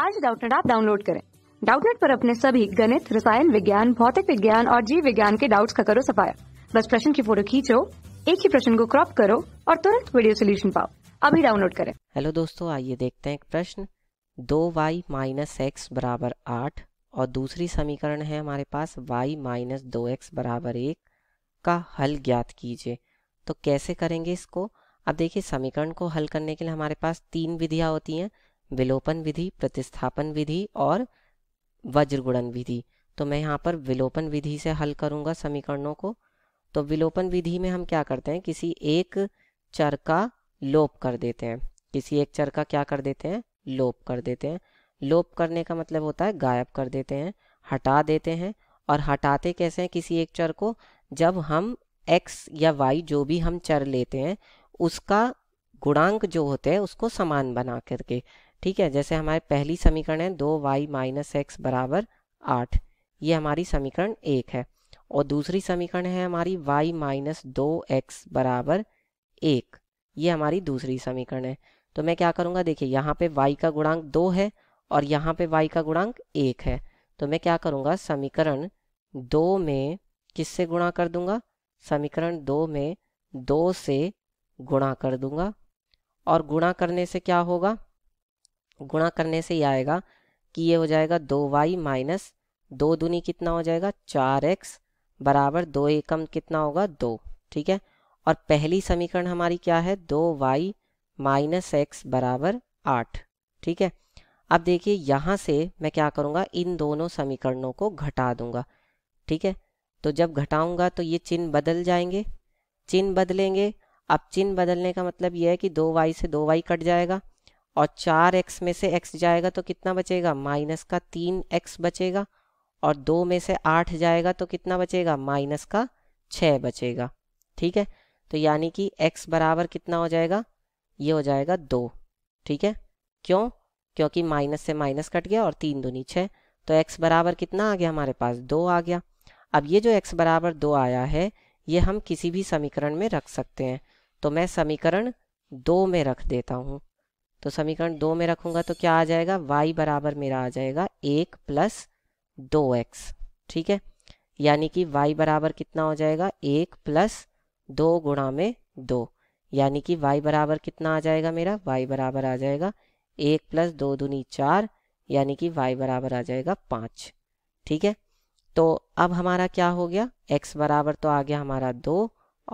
आज डाउटनेट आप डाउनलोड करें डाउटनेट पर अपने सभी गणित रसायन विज्ञान भौतिक विज्ञान और जीव विज्ञान के डाउट्स का करो सफाया बस प्रश्न की फोटो खींचो एक ही प्रश्न को क्रॉप करो और तुरंत वीडियो सोल्यूशन पाओ अभी डाउनलोड करें हेलो दोस्तों आइए देखते हैं एक प्रश्न दो वाई माइनस एक्स बराबर आठ और दूसरी समीकरण है हमारे पास वाई माइनस दो एक्स बराबर एक का हल ज्ञात कीजिए तो कैसे करेंगे इसको अब देखिए समीकरण को हल करने के लिए हमारे पास तीन विधियाँ होती हैं विलोपन विधि प्रतिस्थापन विधि और वज्रगुणन विधि तो मैं यहाँ पर विलोपन विधि से हल करूँगा समीकरणों को तो विलोपन विधि में हम क्या करते हैं किसी एक चर का लोप कर देते हैं किसी एक चर का क्या कर देते हैं लोप कर देते हैं लोप करने का मतलब होता है गायब कर देते हैं हटा देते हैं और हटाते कैसे हैं किसी एक चर को जब हम एक्स या वाई जो भी हम चर लेते हैं उसका गुणांक जो होते हैं उसको समान बना करके ठीक है जैसे हमारे पहली समीकरण है दो वाई माइनस एक्स बराबर आठ ये हमारी समीकरण एक है और दूसरी समीकरण है हमारी वाई माइनस दो एक्स बराबर एक ये हमारी दूसरी समीकरण है तो मैं क्या करूँगा देखिए यहाँ पे y का गुणांक दो है और यहाँ पे y का गुणांक एक है तो मैं क्या करूँगा समीकरण दो में किससे गुणा कर दूंगा समीकरण दो में दो से गुणा कर दूंगा और गुणा करने से क्या होगा गुणा करने से ये आएगा कि ये हो जाएगा दो वाई माइनस दो दुनी कितना हो जाएगा चार एक्स बराबर दो एकम कितना होगा दो ठीक है और पहली समीकरण हमारी क्या है दो वाई माइनस एक्स बराबर आठ ठीक है अब देखिए यहाँ से मैं क्या करूँगा इन दोनों समीकरणों को घटा दूंगा ठीक है तो जब घटाऊंगा तो ये चिन्ह बदल जाएंगे चिन्ह बदलेंगे अब चिन्ह बदलने का मतलब यह है कि दो वाई से दो वाई कट जाएगा और चार एक्स में से एक्स जाएगा तो कितना बचेगा माइनस का तीन एक्स बचेगा और दो में से आठ जाएगा तो कितना बचेगा माइनस का छः बचेगा ठीक है तो यानी कि एक्स बराबर कितना हो जाएगा ये हो जाएगा दो ठीक है क्यों क्योंकि माइनस से माइनस कट गया और तीन दूनी छः तो एक्स बराबर कितना आ गया हमारे पास दो आ गया अब ये जो एक्स बराबर दो आया है ये हम किसी भी समीकरण में रख सकते हैं तो मैं समीकरण दो में रख देता हूँ तो समीकरण दो में रखूंगा तो क्या आ जाएगा y बराबर मेरा आ जाएगा एक प्लस दो एक्स ठीक है यानी कि y बराबर कितना हो जाएगा एक प्लस दो गुणा में दो यानी कि y बराबर कितना आ जाएगा मेरा y बराबर आ जाएगा एक प्लस दो दूनी चार यानी कि y बराबर आ जाएगा पाँच ठीक है तो अब हमारा क्या हो गया x बराबर तो आ गया हमारा दो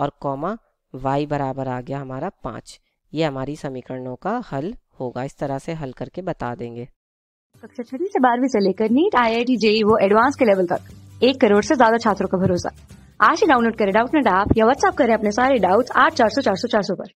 और कॉमा y बराबर आ गया हमारा पाँच ये हमारी समीकरणों का हल होगा इस तरह से हल करके बता देंगे कक्षा छठी से बारहवीं से लेकर NEET I I T JEE वो एडवांस के लेवल तक एक करोड़ से ज्यादा छात्रों का भरोसा आज ही डाउनलोड करें डाउट नेट ऐप या व्हाट्सएप करें अपने सारे डाउट्स आठ चार सौ चार सौ चार सौ पर